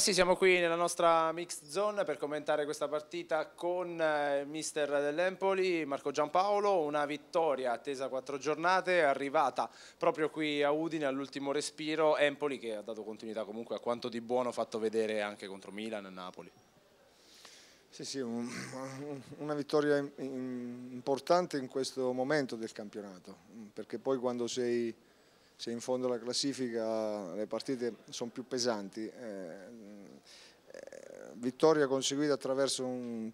Eh sì, siamo qui nella nostra mixed zone per commentare questa partita con il eh, mister dell'Empoli, Marco Giampaolo, una vittoria attesa quattro giornate, arrivata proprio qui a Udine all'ultimo respiro, Empoli che ha dato continuità comunque a quanto di buono fatto vedere anche contro Milan e Napoli. Sì, sì, un, una vittoria importante in questo momento del campionato, perché poi quando sei se in fondo alla classifica le partite sono più pesanti, eh, vittoria conseguita attraverso un,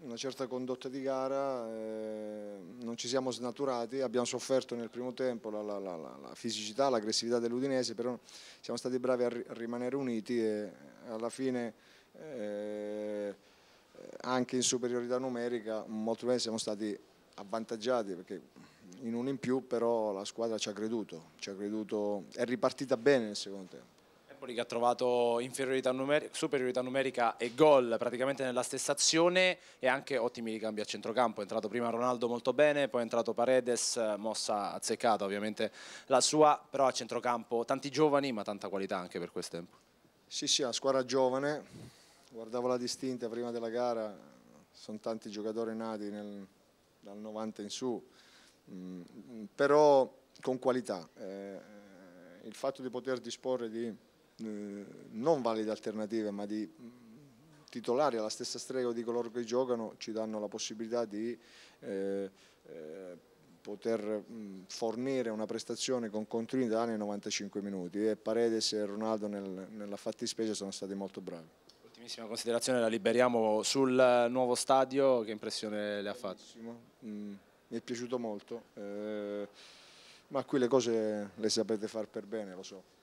una certa condotta di gara, eh, non ci siamo snaturati, abbiamo sofferto nel primo tempo la, la, la, la fisicità, l'aggressività dell'Udinese, però siamo stati bravi a, ri, a, rimanere uniti e alla fine eh, anche in superiorità numerica molto bene siamo stati avvantaggiati perché in un in più però la squadra ci ha creduto, ci ha creduto è ripartita bene nel secondo tempo. Empoli che ha trovato inferiorità numerica, superiorità numerica e gol praticamente nella stessa azione e anche ottimi ricambi a centrocampo, è entrato prima Ronaldo molto bene, poi è entrato Paredes, mossa azzeccata ovviamente la sua, però a centrocampo tanti giovani ma tanta qualità anche per questo tempo. Sì, sì, la squadra giovane, guardavo la distinta prima della gara, sono tanti giocatori nati nel, dal 90 in su, mh, mm, però con qualità. Eh, il fatto di poter disporre di eh, non valide alternative, ma di mm, titolari alla stessa strega di coloro che giocano, ci danno la possibilità di eh, eh poter mm, fornire una prestazione con continuità nei 95 minuti e Paredes e Ronaldo nel, nella fattispecie sono stati molto bravi. Ultimissima considerazione la liberiamo sul nuovo stadio, che impressione le ha fatto? Mm, mi è piaciuto molto, eh, ma qui le cose le sapete far per bene, lo so.